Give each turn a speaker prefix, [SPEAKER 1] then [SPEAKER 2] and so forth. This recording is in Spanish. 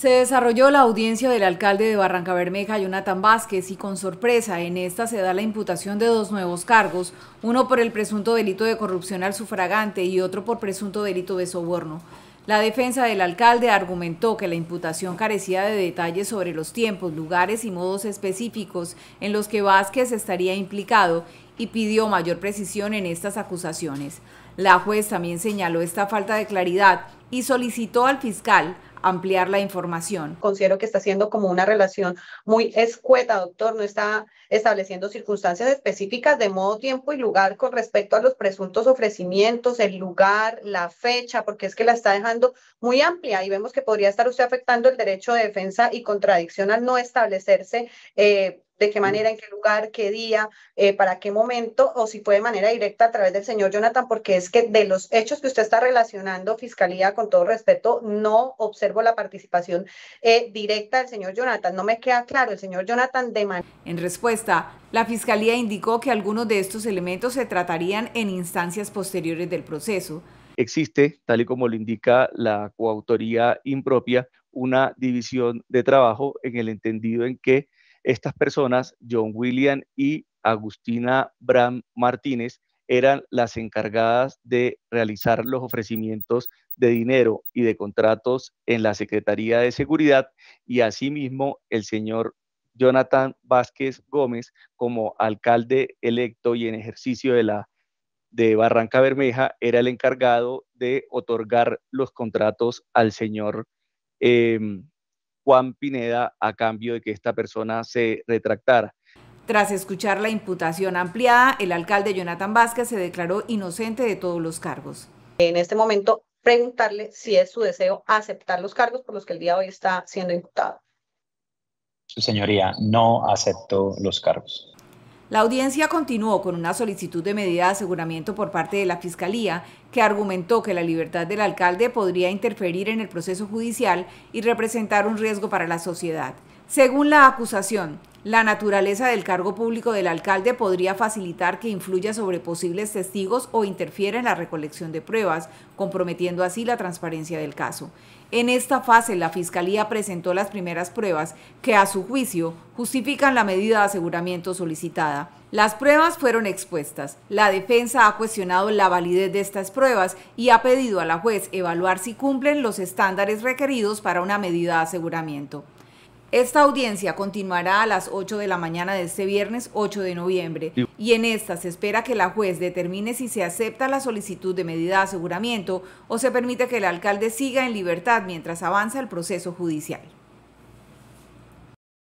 [SPEAKER 1] Se desarrolló la audiencia del alcalde de Barranca Bermeja, Jonathan Vázquez, y con sorpresa en esta se da la imputación de dos nuevos cargos, uno por el presunto delito de corrupción al sufragante y otro por presunto delito de soborno. La defensa del alcalde argumentó que la imputación carecía de detalles sobre los tiempos, lugares y modos específicos en los que Vázquez estaría implicado y pidió mayor precisión en estas acusaciones. La juez también señaló esta falta de claridad y solicitó al fiscal ampliar la información. Considero que está siendo como una relación muy escueta, doctor, no está
[SPEAKER 2] estableciendo circunstancias específicas de modo, tiempo y lugar con respecto a los presuntos ofrecimientos, el lugar, la fecha, porque es que la está dejando muy amplia y vemos que podría estar usted afectando el derecho de defensa y contradicción al no establecerse. Eh, de qué manera, en qué lugar, qué día, eh, para qué momento, o si fue de manera directa a través del señor Jonathan, porque es que de los hechos que usted está relacionando, Fiscalía, con todo respeto, no observo la
[SPEAKER 1] participación eh, directa del señor Jonathan. No me queda claro, el señor Jonathan de manera... En respuesta, la Fiscalía indicó que algunos de estos elementos se tratarían en instancias posteriores
[SPEAKER 3] del proceso. Existe, tal y como lo indica la coautoría impropia, una división de trabajo en el entendido en que estas personas, John William y Agustina Bram Martínez, eran las encargadas de realizar los ofrecimientos de dinero y de contratos en la Secretaría de Seguridad y asimismo el señor Jonathan Vázquez Gómez como alcalde electo y en ejercicio de la de Barranca Bermeja era el encargado de otorgar los contratos al señor em, Juan Pineda a cambio de que esta persona se retractara.
[SPEAKER 1] Tras escuchar la imputación ampliada, el alcalde Jonathan Vázquez se declaró inocente de todos los cargos. En este momento,
[SPEAKER 2] preguntarle si es su deseo aceptar los cargos por los que
[SPEAKER 1] el día de hoy está siendo imputado.
[SPEAKER 3] Su señoría, no acepto los cargos.
[SPEAKER 1] La audiencia continuó con una solicitud de medida de aseguramiento por parte de la Fiscalía, que argumentó que la libertad del alcalde podría interferir en el proceso judicial y representar un riesgo para la sociedad. Según la acusación, la naturaleza del cargo público del alcalde podría facilitar que influya sobre posibles testigos o interfiera en la recolección de pruebas, comprometiendo así la transparencia del caso. En esta fase, la Fiscalía presentó las primeras pruebas que, a su juicio, justifican la medida de aseguramiento solicitada. Las pruebas fueron expuestas. La defensa ha cuestionado la validez de estas pruebas y ha pedido a la juez evaluar si cumplen los estándares requeridos para una medida de aseguramiento. Esta audiencia continuará a las 8 de la mañana de este viernes 8 de noviembre y en esta se espera que la juez determine si se acepta la solicitud de medida de aseguramiento o se permite que el alcalde siga en libertad mientras avanza el proceso judicial.